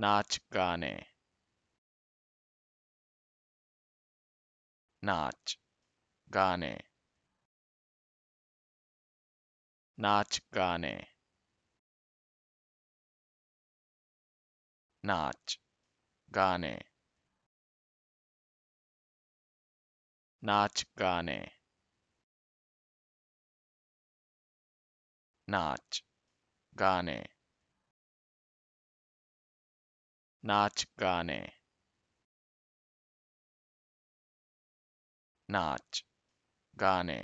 नाच गाने नाच गाने नाच गाने नाच गाने नाच गाने नाच गाने नाच गाने नाच गाने